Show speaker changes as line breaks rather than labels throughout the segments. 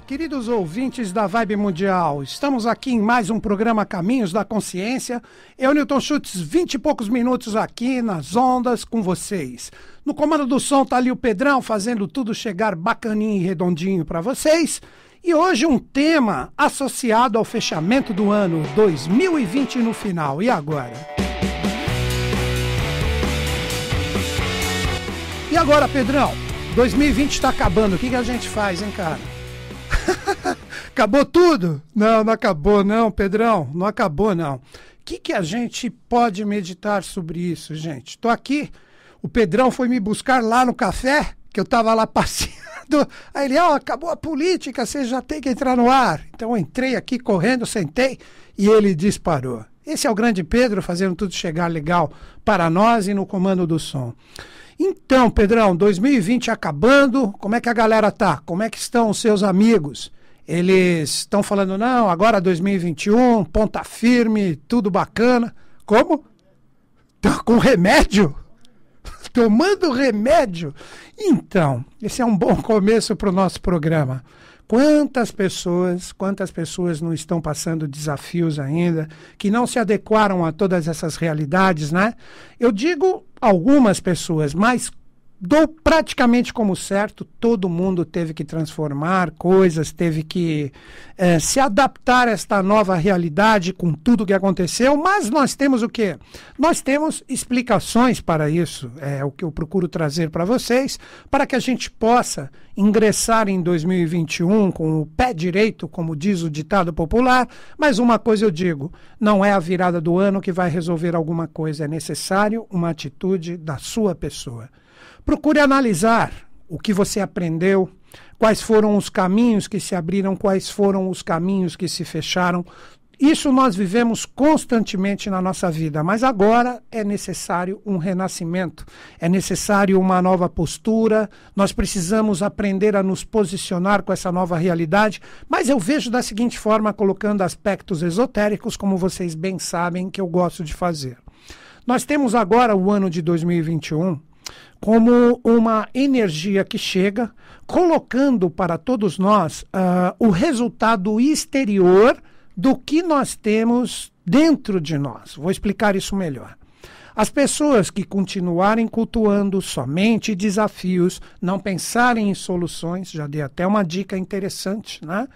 queridos ouvintes da Vibe Mundial. Estamos aqui em mais um programa Caminhos da Consciência. Eu, Newton Schutz, vinte e poucos minutos aqui nas ondas com vocês. No comando do som tá ali o Pedrão fazendo tudo chegar bacaninho e redondinho para vocês. E hoje um tema associado ao fechamento do ano 2020 no final. E agora? E agora, Pedrão? 2020 está acabando. O que, que a gente faz, hein, cara? acabou tudo? Não, não acabou não, Pedrão, não acabou não. O que, que a gente pode meditar sobre isso, gente? Estou aqui, o Pedrão foi me buscar lá no café, que eu estava lá passeando. Aí ele, ó, oh, acabou a política, você já tem que entrar no ar. Então eu entrei aqui correndo, sentei e ele disparou. Esse é o grande Pedro fazendo tudo chegar legal para nós e no comando do som. Então, Pedrão, 2020 acabando, como é que a galera tá? Como é que estão os seus amigos? Eles estão falando, não, agora 2021, ponta firme, tudo bacana. Como? Tá com remédio? Tomando remédio? Então, esse é um bom começo para o nosso programa. Quantas pessoas, quantas pessoas não estão passando desafios ainda, que não se adequaram a todas essas realidades, né? Eu digo algumas pessoas mais dou praticamente como certo, todo mundo teve que transformar coisas, teve que é, se adaptar a esta nova realidade com tudo que aconteceu, mas nós temos o quê? Nós temos explicações para isso, é o que eu procuro trazer para vocês, para que a gente possa ingressar em 2021 com o pé direito, como diz o ditado popular, mas uma coisa eu digo, não é a virada do ano que vai resolver alguma coisa, é necessário uma atitude da sua pessoa. Procure analisar o que você aprendeu, quais foram os caminhos que se abriram, quais foram os caminhos que se fecharam. Isso nós vivemos constantemente na nossa vida, mas agora é necessário um renascimento, é necessário uma nova postura, nós precisamos aprender a nos posicionar com essa nova realidade. Mas eu vejo da seguinte forma, colocando aspectos esotéricos, como vocês bem sabem que eu gosto de fazer. Nós temos agora o ano de 2021 como uma energia que chega, colocando para todos nós uh, o resultado exterior do que nós temos dentro de nós. Vou explicar isso melhor. As pessoas que continuarem cultuando somente desafios, não pensarem em soluções, já dei até uma dica interessante, né?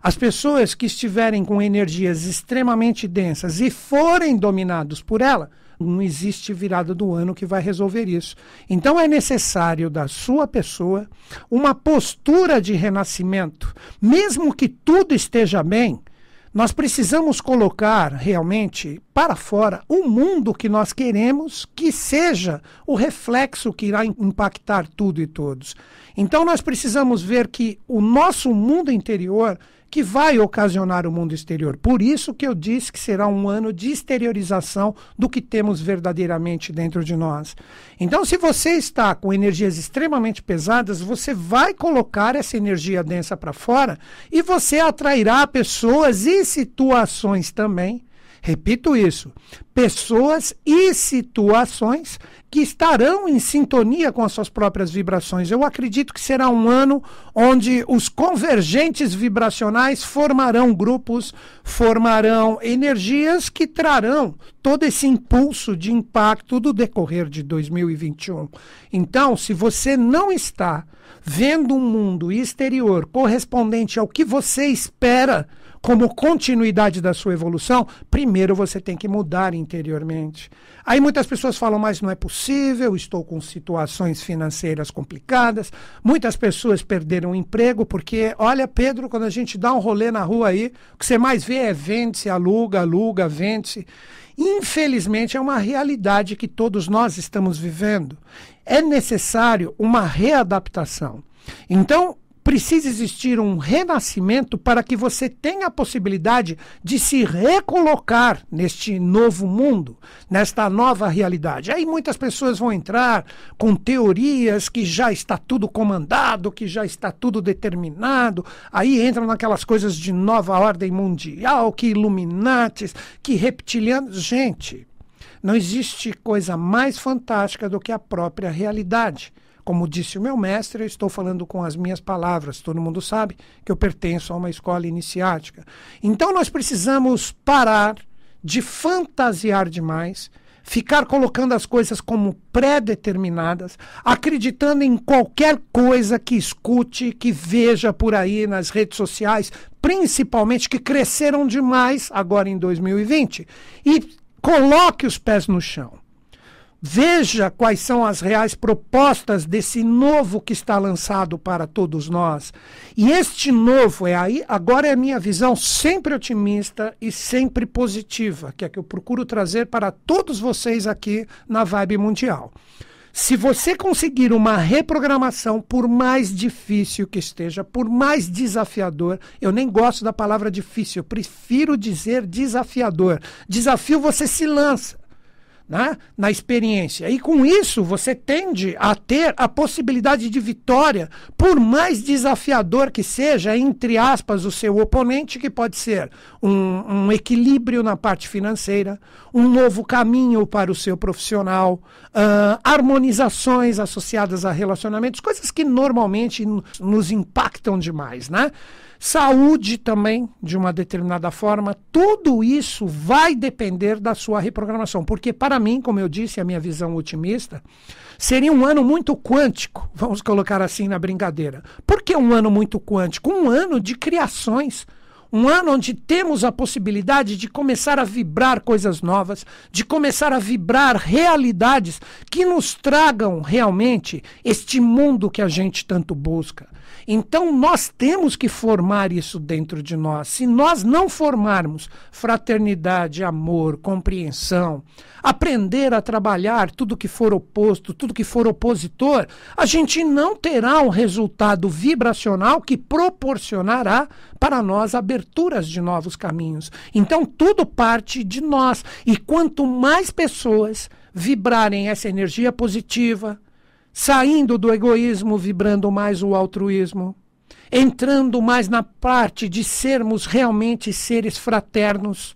As pessoas que estiverem com energias extremamente densas e forem dominados por ela, não existe virada do ano que vai resolver isso. Então é necessário da sua pessoa uma postura de renascimento. Mesmo que tudo esteja bem, nós precisamos colocar realmente para fora o um mundo que nós queremos que seja o reflexo que irá impactar tudo e todos. Então nós precisamos ver que o nosso mundo interior que vai ocasionar o mundo exterior. Por isso que eu disse que será um ano de exteriorização do que temos verdadeiramente dentro de nós. Então, se você está com energias extremamente pesadas, você vai colocar essa energia densa para fora e você atrairá pessoas e situações também repito isso, pessoas e situações que estarão em sintonia com as suas próprias vibrações. Eu acredito que será um ano onde os convergentes vibracionais formarão grupos, formarão energias que trarão todo esse impulso de impacto do decorrer de 2021. Então, se você não está vendo um mundo exterior correspondente ao que você espera, como continuidade da sua evolução, primeiro você tem que mudar interiormente. Aí muitas pessoas falam, mas não é possível, estou com situações financeiras complicadas, muitas pessoas perderam o emprego, porque, olha, Pedro, quando a gente dá um rolê na rua aí, o que você mais vê é vende-se, aluga, aluga, vende-se. Infelizmente, é uma realidade que todos nós estamos vivendo. É necessário uma readaptação. Então, precisa existir um renascimento para que você tenha a possibilidade de se recolocar neste novo mundo, nesta nova realidade. Aí muitas pessoas vão entrar com teorias que já está tudo comandado, que já está tudo determinado. Aí entram naquelas coisas de nova ordem mundial, que iluminatis, que reptilianos. Gente, não existe coisa mais fantástica do que a própria realidade. Como disse o meu mestre, eu estou falando com as minhas palavras. Todo mundo sabe que eu pertenço a uma escola iniciática. Então nós precisamos parar de fantasiar demais, ficar colocando as coisas como pré-determinadas, acreditando em qualquer coisa que escute, que veja por aí nas redes sociais, principalmente que cresceram demais agora em 2020, e coloque os pés no chão. Veja quais são as reais propostas desse novo que está lançado para todos nós. E este novo é aí, agora é a minha visão sempre otimista e sempre positiva, que é que eu procuro trazer para todos vocês aqui na Vibe Mundial. Se você conseguir uma reprogramação, por mais difícil que esteja, por mais desafiador, eu nem gosto da palavra difícil, eu prefiro dizer desafiador. Desafio você se lança né, na experiência. E com isso você tende a ter a possibilidade de vitória, por mais desafiador que seja, entre aspas, o seu oponente, que pode ser um, um equilíbrio na parte financeira, um novo caminho para o seu profissional, uh, harmonizações associadas a relacionamentos, coisas que normalmente nos impactam demais, né? saúde também, de uma determinada forma, tudo isso vai depender da sua reprogramação. Porque, para mim, como eu disse, a minha visão otimista, seria um ano muito quântico, vamos colocar assim na brincadeira. Por que um ano muito quântico? Um ano de criações. Um ano onde temos a possibilidade de começar a vibrar coisas novas, de começar a vibrar realidades que nos tragam realmente este mundo que a gente tanto busca então nós temos que formar isso dentro de nós. Se nós não formarmos fraternidade, amor, compreensão, aprender a trabalhar tudo que for oposto, tudo que for opositor, a gente não terá um resultado vibracional que proporcionará para nós aberturas de novos caminhos. Então tudo parte de nós e quanto mais pessoas vibrarem essa energia positiva, saindo do egoísmo, vibrando mais o altruísmo, entrando mais na parte de sermos realmente seres fraternos,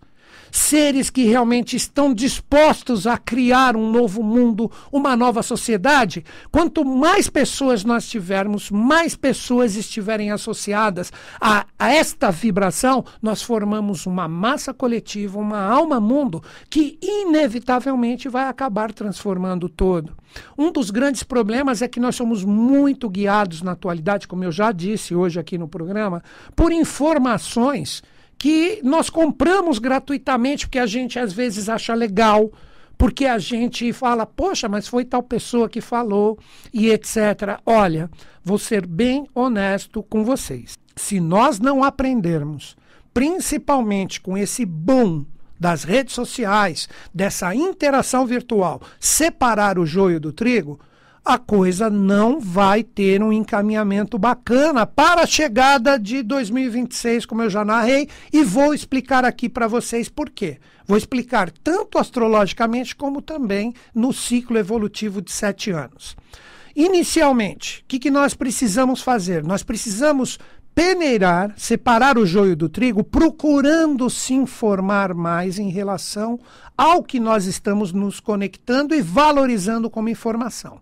seres que realmente estão dispostos a criar um novo mundo, uma nova sociedade, quanto mais pessoas nós tivermos, mais pessoas estiverem associadas a, a esta vibração, nós formamos uma massa coletiva, uma alma-mundo que inevitavelmente vai acabar transformando todo. Um dos grandes problemas é que nós somos muito guiados na atualidade, como eu já disse hoje aqui no programa, por informações que nós compramos gratuitamente, porque a gente às vezes acha legal, porque a gente fala, poxa, mas foi tal pessoa que falou e etc. Olha, vou ser bem honesto com vocês. Se nós não aprendermos, principalmente com esse bom das redes sociais, dessa interação virtual, separar o joio do trigo, a coisa não vai ter um encaminhamento bacana para a chegada de 2026, como eu já narrei, e vou explicar aqui para vocês por quê. Vou explicar tanto astrologicamente como também no ciclo evolutivo de sete anos. Inicialmente, o que, que nós precisamos fazer? Nós precisamos peneirar, separar o joio do trigo, procurando se informar mais em relação ao que nós estamos nos conectando e valorizando como informação.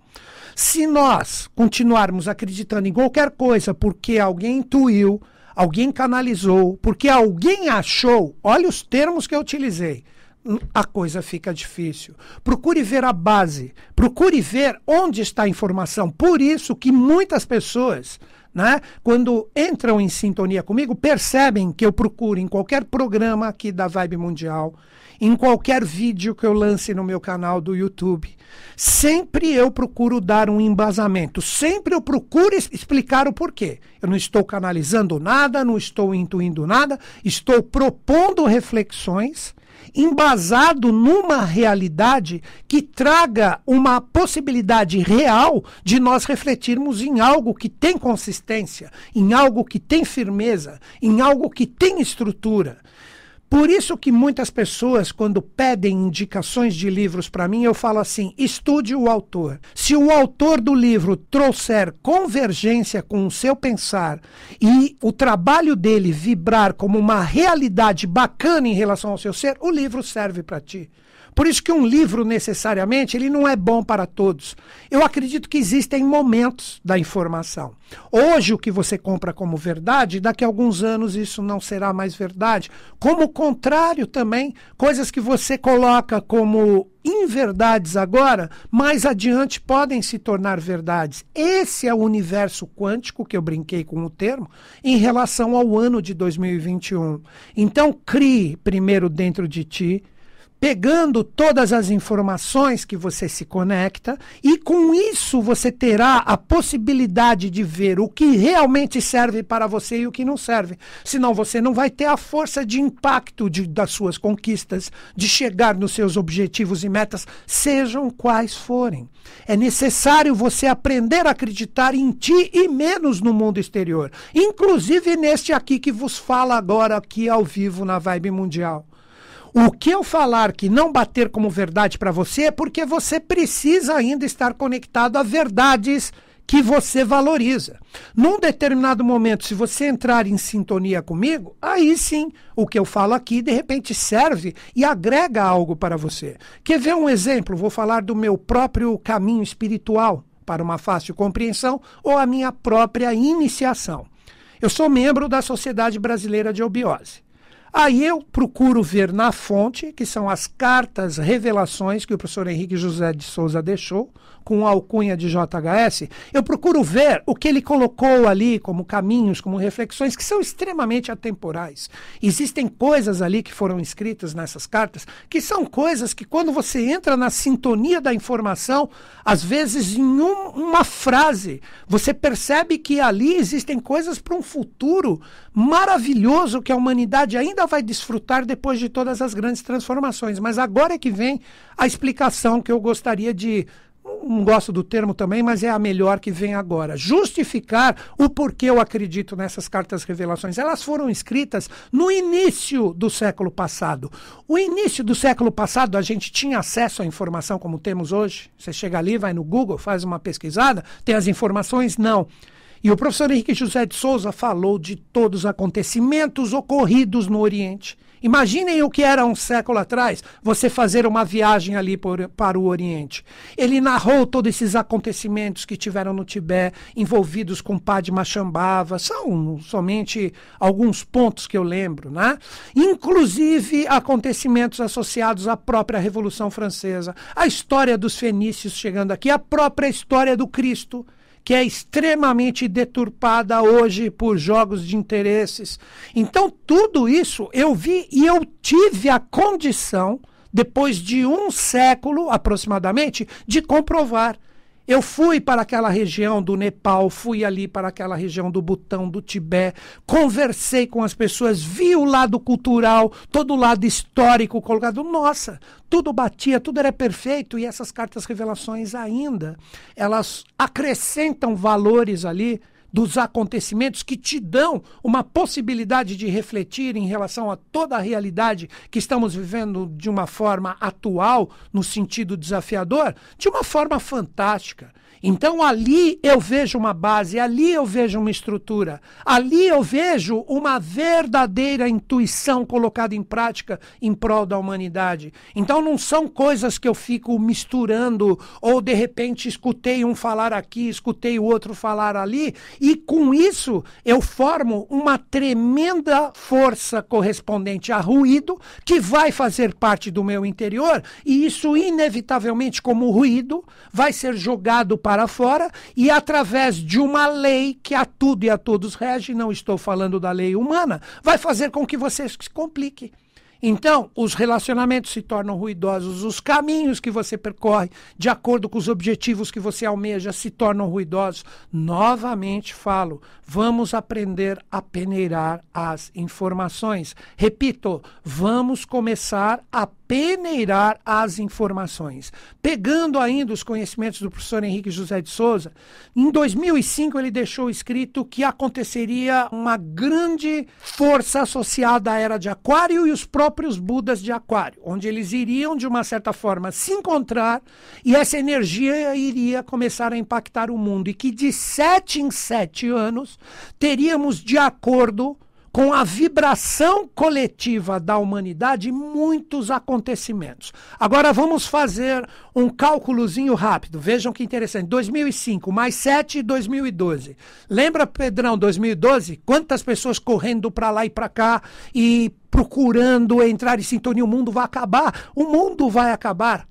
Se nós continuarmos acreditando em qualquer coisa porque alguém intuiu, alguém canalizou, porque alguém achou, olha os termos que eu utilizei, hum, a coisa fica difícil. Procure ver a base, procure ver onde está a informação. Por isso que muitas pessoas né? quando entram em sintonia comigo, percebem que eu procuro em qualquer programa aqui da Vibe Mundial, em qualquer vídeo que eu lance no meu canal do YouTube. Sempre eu procuro dar um embasamento, sempre eu procuro explicar o porquê. Eu não estou canalizando nada, não estou intuindo nada, estou propondo reflexões embasado numa realidade que traga uma possibilidade real de nós refletirmos em algo que tem consistência, em algo que tem firmeza, em algo que tem estrutura. Por isso que muitas pessoas, quando pedem indicações de livros para mim, eu falo assim: estude o autor. Se o autor do livro trouxer convergência com o seu pensar e o trabalho dele vibrar como uma realidade bacana em relação ao seu ser, o livro serve para ti. Por isso que um livro necessariamente ele não é bom para todos. Eu acredito que existem momentos da informação. Hoje o que você compra como verdade, daqui a alguns anos isso não será mais verdade. Como o contrário também, coisas que você coloca como inverdades agora, mais adiante podem se tornar verdades. Esse é o universo quântico que eu brinquei com o termo em relação ao ano de 2021. Então crie primeiro dentro de ti pegando todas as informações que você se conecta, e com isso você terá a possibilidade de ver o que realmente serve para você e o que não serve. Senão você não vai ter a força de impacto de, das suas conquistas, de chegar nos seus objetivos e metas, sejam quais forem. É necessário você aprender a acreditar em ti e menos no mundo exterior, inclusive neste aqui que vos fala agora, aqui ao vivo na Vibe Mundial. O que eu falar que não bater como verdade para você é porque você precisa ainda estar conectado a verdades que você valoriza. Num determinado momento, se você entrar em sintonia comigo, aí sim o que eu falo aqui de repente serve e agrega algo para você. Quer ver um exemplo? Vou falar do meu próprio caminho espiritual para uma fácil compreensão ou a minha própria iniciação. Eu sou membro da Sociedade Brasileira de Obiose. Aí eu procuro ver na fonte, que são as cartas revelações que o professor Henrique José de Souza deixou, com a alcunha de JHS, eu procuro ver o que ele colocou ali como caminhos, como reflexões, que são extremamente atemporais. Existem coisas ali que foram escritas nessas cartas, que são coisas que, quando você entra na sintonia da informação, às vezes em um, uma frase, você percebe que ali existem coisas para um futuro maravilhoso que a humanidade ainda ainda vai desfrutar depois de todas as grandes transformações. Mas agora é que vem a explicação que eu gostaria de não gosto do termo também, mas é a melhor que vem agora. Justificar o porquê eu acredito nessas cartas revelações. Elas foram escritas no início do século passado. O início do século passado, a gente tinha acesso à informação como temos hoje. Você chega ali, vai no Google, faz uma pesquisada, tem as informações? Não. E o professor Henrique José de Souza falou de todos os acontecimentos ocorridos no Oriente. Imaginem o que era um século atrás você fazer uma viagem ali por, para o Oriente. Ele narrou todos esses acontecimentos que tiveram no Tibete, envolvidos com Padma Shambhava. São somente alguns pontos que eu lembro, né? Inclusive acontecimentos associados à própria Revolução Francesa, a história dos fenícios chegando aqui, a própria história do Cristo que é extremamente deturpada hoje por jogos de interesses. Então, tudo isso eu vi e eu tive a condição, depois de um século aproximadamente, de comprovar. Eu fui para aquela região do Nepal, fui ali para aquela região do Butão, do Tibete, conversei com as pessoas, vi o lado cultural, todo o lado histórico colocado. Nossa, tudo batia, tudo era perfeito e essas cartas revelações ainda, elas acrescentam valores ali dos acontecimentos que te dão uma possibilidade de refletir em relação a toda a realidade que estamos vivendo de uma forma atual, no sentido desafiador, de uma forma fantástica. Então ali eu vejo uma base, ali eu vejo uma estrutura, ali eu vejo uma verdadeira intuição colocada em prática em prol da humanidade. Então não são coisas que eu fico misturando ou de repente escutei um falar aqui, escutei o outro falar ali e com isso eu formo uma tremenda força correspondente a ruído que vai fazer parte do meu interior e isso inevitavelmente como ruído vai ser jogado para para fora e através de uma lei que a tudo e a todos rege, não estou falando da lei humana, vai fazer com que você se complique. Então, os relacionamentos se tornam ruidosos, os caminhos que você percorre de acordo com os objetivos que você almeja se tornam ruidosos. Novamente falo, vamos aprender a peneirar as informações. Repito, vamos começar a peneirar as informações. Pegando ainda os conhecimentos do professor Henrique José de Souza, em 2005 ele deixou escrito que aconteceria uma grande força associada à era de Aquário e os próprios Budas de Aquário, onde eles iriam, de uma certa forma, se encontrar e essa energia iria começar a impactar o mundo. E que de sete em sete anos teríamos, de acordo com a vibração coletiva da humanidade muitos acontecimentos. Agora vamos fazer um cálculozinho rápido. Vejam que interessante. 2005 mais 7 2012. Lembra, Pedrão, 2012? Quantas pessoas correndo para lá e para cá e procurando entrar em sintonia. O mundo vai acabar. O mundo vai acabar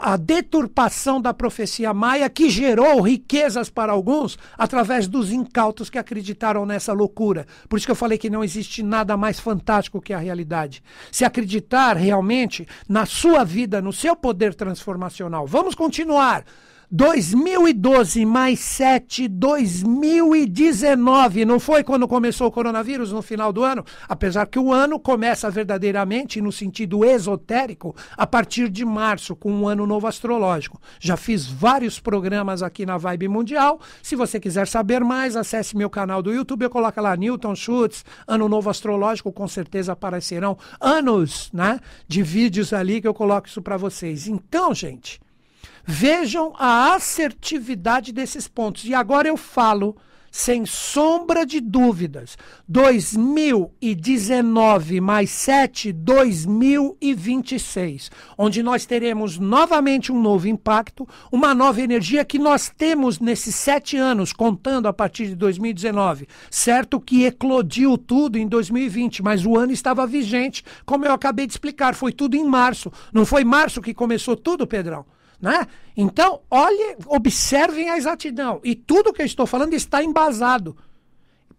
a deturpação da profecia maia que gerou riquezas para alguns através dos incautos que acreditaram nessa loucura. Por isso que eu falei que não existe nada mais fantástico que a realidade. Se acreditar realmente na sua vida, no seu poder transformacional. Vamos continuar. 2012 mais 7, 2019, não foi quando começou o coronavírus no final do ano? Apesar que o ano começa verdadeiramente, no sentido esotérico, a partir de março, com o ano novo astrológico. Já fiz vários programas aqui na Vibe Mundial. Se você quiser saber mais, acesse meu canal do YouTube, eu coloco lá Newton Schultz, ano novo astrológico, com certeza aparecerão anos né, de vídeos ali que eu coloco isso para vocês. Então, gente. Vejam a assertividade desses pontos. E agora eu falo, sem sombra de dúvidas, 2019 mais 7, 2026, onde nós teremos novamente um novo impacto, uma nova energia que nós temos nesses sete anos, contando a partir de 2019. Certo que eclodiu tudo em 2020, mas o ano estava vigente, como eu acabei de explicar, foi tudo em março. Não foi março que começou tudo, Pedrão? Né? Então, olhe, observem a exatidão. E tudo que eu estou falando está embasado.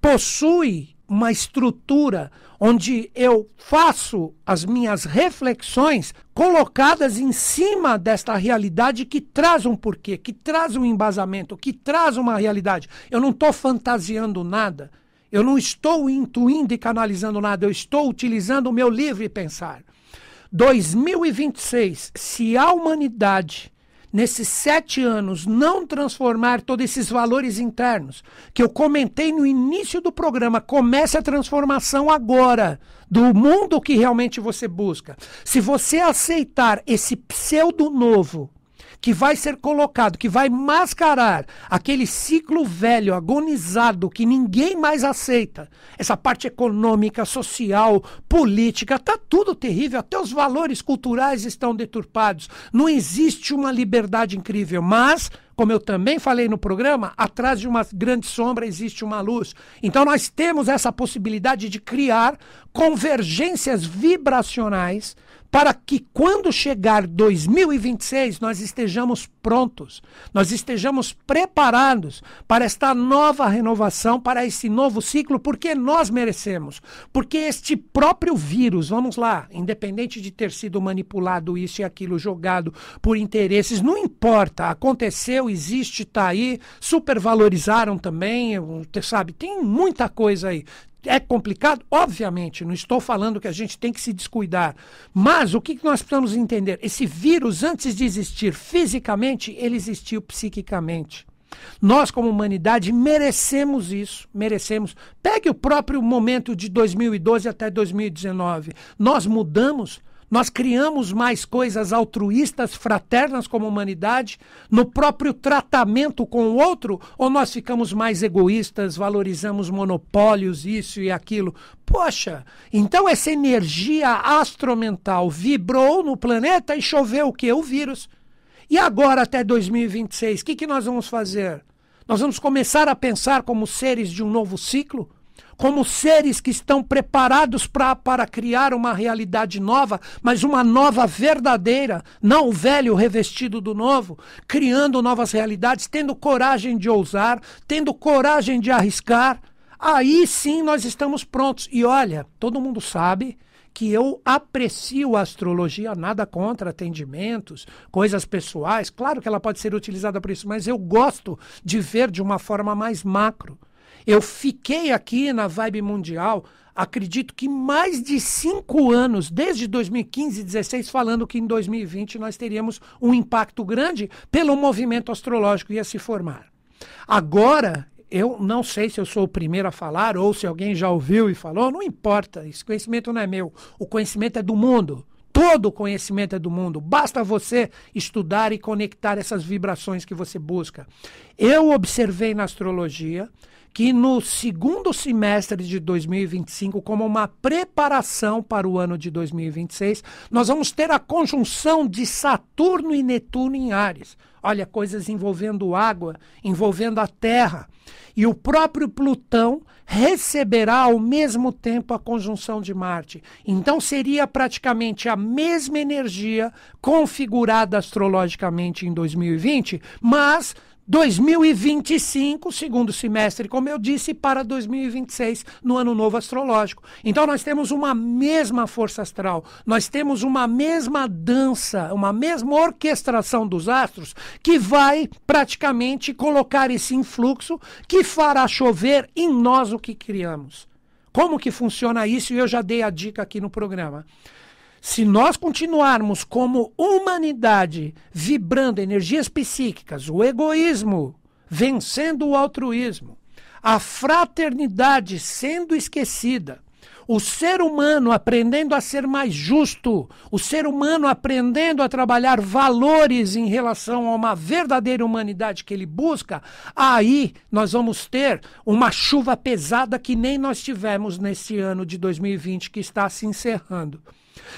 Possui uma estrutura onde eu faço as minhas reflexões colocadas em cima desta realidade que traz um porquê, que traz um embasamento, que traz uma realidade. Eu não estou fantasiando nada. Eu não estou intuindo e canalizando nada, eu estou utilizando o meu livre pensar. 2026, se a humanidade nesses sete anos, não transformar todos esses valores internos que eu comentei no início do programa, comece a transformação agora do mundo que realmente você busca. Se você aceitar esse pseudo novo que vai ser colocado, que vai mascarar aquele ciclo velho, agonizado, que ninguém mais aceita. Essa parte econômica, social, política, tá tudo terrível, até os valores culturais estão deturpados. Não existe uma liberdade incrível, mas como eu também falei no programa, atrás de uma grande sombra existe uma luz. Então nós temos essa possibilidade de criar convergências vibracionais para que quando chegar 2026 nós estejamos prontos, nós estejamos preparados para esta nova renovação, para esse novo ciclo, porque nós merecemos. Porque este próprio vírus, vamos lá, independente de ter sido manipulado isso e aquilo, jogado por interesses, não importa, aconteceu, existe, está aí, supervalorizaram também, sabe, tem muita coisa aí é complicado? Obviamente, não estou falando que a gente tem que se descuidar. Mas o que nós precisamos entender? Esse vírus, antes de existir fisicamente, ele existiu psiquicamente. Nós, como humanidade, merecemos isso, merecemos. Pegue o próprio momento de 2012 até 2019. Nós mudamos nós criamos mais coisas altruístas, fraternas como humanidade, no próprio tratamento com o outro, ou nós ficamos mais egoístas, valorizamos monopólios, isso e aquilo? Poxa, então essa energia astromental vibrou no planeta e choveu o quê? O vírus. E agora até 2026, o que, que nós vamos fazer? Nós vamos começar a pensar como seres de um novo ciclo? como seres que estão preparados pra, para criar uma realidade nova, mas uma nova verdadeira, não o velho revestido do novo, criando novas realidades, tendo coragem de ousar, tendo coragem de arriscar. Aí sim nós estamos prontos. E olha, todo mundo sabe que eu aprecio a astrologia, nada contra atendimentos, coisas pessoais. Claro que ela pode ser utilizada para isso, mas eu gosto de ver de uma forma mais macro. Eu fiquei aqui na Vibe Mundial, acredito que mais de cinco anos, desde 2015 e 2016, falando que em 2020 nós teríamos um impacto grande pelo movimento astrológico ia se formar. Agora, eu não sei se eu sou o primeiro a falar ou se alguém já ouviu e falou, não importa, esse conhecimento não é meu, o conhecimento é do mundo. Todo conhecimento é do mundo, basta você estudar e conectar essas vibrações que você busca. Eu observei na astrologia que no segundo semestre de 2025, como uma preparação para o ano de 2026, nós vamos ter a conjunção de Saturno e Netuno em Ares. Olha, coisas envolvendo água, envolvendo a terra. E o próprio Plutão receberá ao mesmo tempo a conjunção de Marte. Então seria praticamente a mesma energia configurada astrologicamente em 2020, mas 2025, segundo semestre, como eu disse, para 2026, no ano novo astrológico. Então nós temos uma mesma força astral, nós temos uma mesma dança, uma mesma orquestração dos astros que vai praticamente colocar esse influxo que fará chover em nós o que criamos. Como que funciona isso? Eu já dei a dica aqui no programa. Se nós continuarmos como humanidade vibrando energias psíquicas, o egoísmo vencendo o altruísmo, a fraternidade sendo esquecida, o ser humano aprendendo a ser mais justo, o ser humano aprendendo a trabalhar valores em relação a uma verdadeira humanidade que ele busca, aí nós vamos ter uma chuva pesada que nem nós tivemos nesse ano de 2020 que está se encerrando.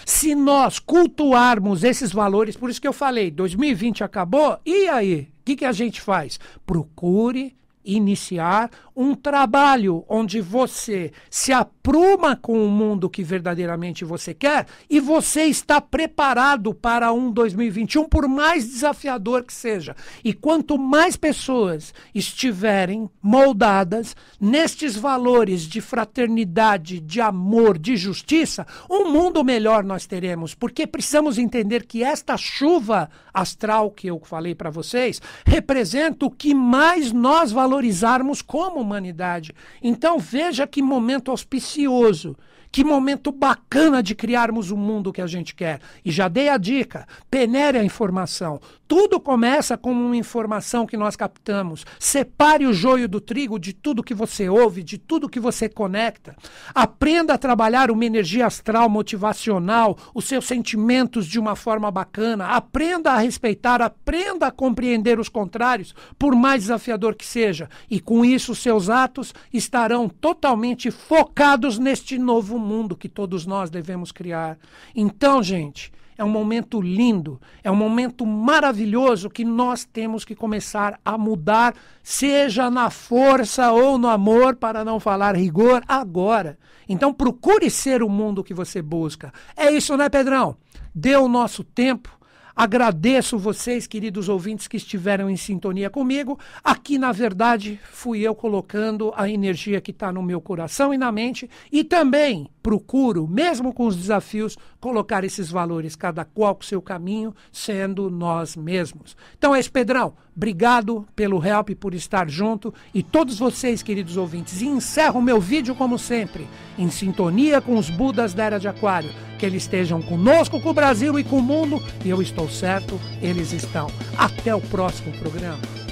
Se nós cultuarmos esses valores, por isso que eu falei, 2020 acabou, e aí? O que, que a gente faz? Procure iniciar um trabalho onde você se apruma com o mundo que verdadeiramente você quer e você está preparado para um 2021, por mais desafiador que seja. E quanto mais pessoas estiverem moldadas nestes valores de fraternidade, de amor, de justiça, um mundo melhor nós teremos, porque precisamos entender que esta chuva astral que eu falei para vocês representa o que mais nós valorizarmos como humanidade. Então veja que momento auspicioso que momento bacana de criarmos o mundo que a gente quer. E já dei a dica: penere a informação. Tudo começa com uma informação que nós captamos. Separe o joio do trigo de tudo que você ouve, de tudo que você conecta. Aprenda a trabalhar uma energia astral motivacional, os seus sentimentos de uma forma bacana. Aprenda a respeitar, aprenda a compreender os contrários, por mais desafiador que seja. E com isso, seus atos estarão totalmente focados neste novo mundo mundo que todos nós devemos criar. Então, gente, é um momento lindo, é um momento maravilhoso que nós temos que começar a mudar, seja na força ou no amor, para não falar rigor, agora. Então procure ser o mundo que você busca. É isso, né, Pedrão? Deu o nosso tempo. Agradeço vocês, queridos ouvintes, que estiveram em sintonia comigo. Aqui, na verdade, fui eu colocando a energia que está no meu coração e na mente e também procuro, mesmo com os desafios, colocar esses valores, cada qual com seu caminho, sendo nós mesmos. Então é isso, Pedrão. Obrigado pelo help, por estar junto. E todos vocês, queridos ouvintes, e encerro o meu vídeo como sempre, em sintonia com os Budas da Era de Aquário. Que eles estejam conosco, com o Brasil e com o mundo. E eu estou certo, eles estão. Até o próximo programa.